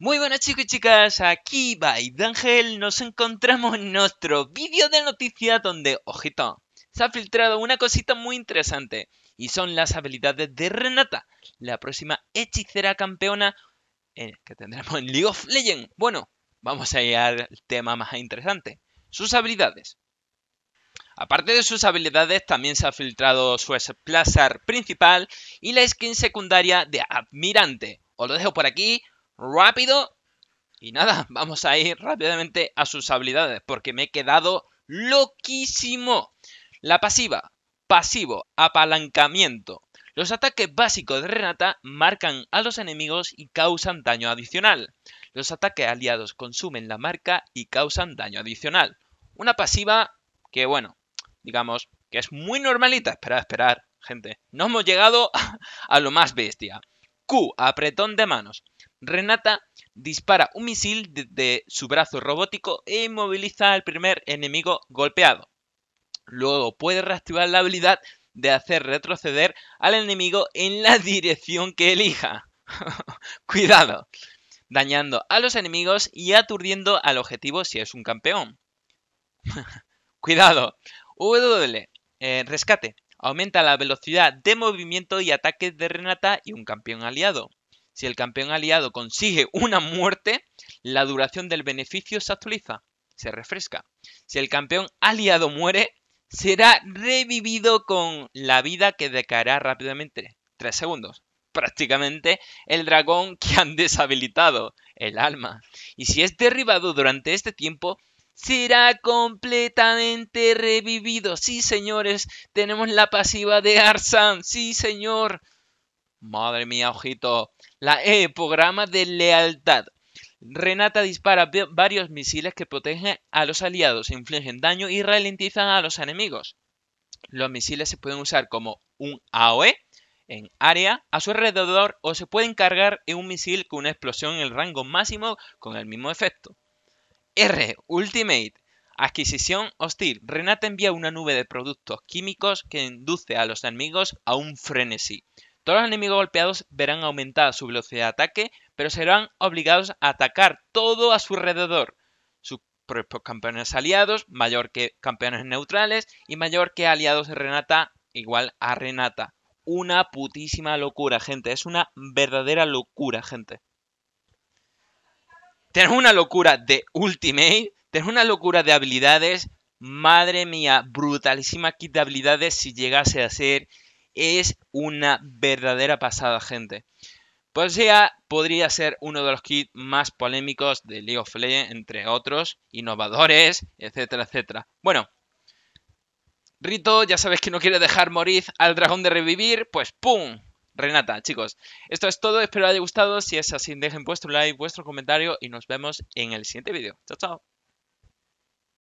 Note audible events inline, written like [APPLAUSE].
Muy buenas chicos y chicas, aquí Ángel. nos encontramos en nuestro vídeo de noticias donde, ojito, se ha filtrado una cosita muy interesante y son las habilidades de Renata, la próxima hechicera campeona eh, que tendremos en League of Legends. Bueno, vamos a ir al tema más interesante, sus habilidades. Aparte de sus habilidades, también se ha filtrado su Splasher principal y la skin secundaria de Admirante. Os lo dejo por aquí, rápido. Y nada, [LAUGHS] vamos a ir rápidamente a sus habilidades, porque me he quedado loquísimo. La pasiva, pasivo, apalancamiento. Los ataques básicos de Renata marcan a los enemigos y causan daño adicional. Los ataques aliados consumen la marca y causan daño adicional. Una pasiva que, bueno, digamos, que es muy normalita. Espera, esperar, gente. No hemos llegado a lo más bestia. Q, apretón de manos. Renata dispara un misil desde de su brazo robótico e inmoviliza al primer enemigo golpeado. Luego puede reactivar la habilidad de hacer retroceder al enemigo en la [LAUGHS] dirección que elija. [LAUGHS] Cuidado, dañando a los enemigos y aturdiendo al objetivo si es un campeón. [LAUGHS] Cuidado, W. Eh, rescate. Aumenta la velocidad de movimiento y ataque de Renata y un campeón aliado. Si el campeón aliado consigue una muerte, la duración del beneficio se actualiza, se refresca. Si el campeón aliado muere, será revivido con la vida que decaerá rápidamente. tres segundos. Prácticamente el dragón que han deshabilitado, el alma. Y si es derribado durante este tiempo, será completamente revivido. Sí, señores, tenemos la pasiva de Arsan. Sí, señor. Madre mía, ojito. La E, de lealtad. Renata dispara varios misiles que protegen a los aliados, infligen daño y ralentizan a los enemigos. Los misiles se pueden usar como un AOE en área a su alrededor o se pueden cargar en un misil con una explosión en el rango máximo con el mismo efecto. R. Ultimate. Adquisición hostil. Renata envía una nube de productos químicos que induce a los enemigos a un frenesí. Todos los enemigos golpeados verán aumentada su velocidad de ataque, pero serán obligados a atacar todo a su alrededor. Sus propios campeones aliados, mayor que campeones neutrales y mayor que aliados de Renata, igual a Renata. Una putísima locura, gente. Es una verdadera locura, gente. Tienes una locura de ultimate, tiene una locura de habilidades. Madre mía, brutalísima kit de habilidades si llegase a ser. Es una verdadera pasada, gente. Pues ya podría ser uno de los kits más polémicos de League of Legends, entre otros, innovadores, etcétera, etcétera. Bueno, Rito, ya sabes que no quiere dejar morir al dragón de revivir, pues ¡pum! Renata, chicos, esto es todo. Espero haya gustado. Si es así, dejen vuestro like, vuestro comentario y nos vemos en el siguiente vídeo. Chao, chao.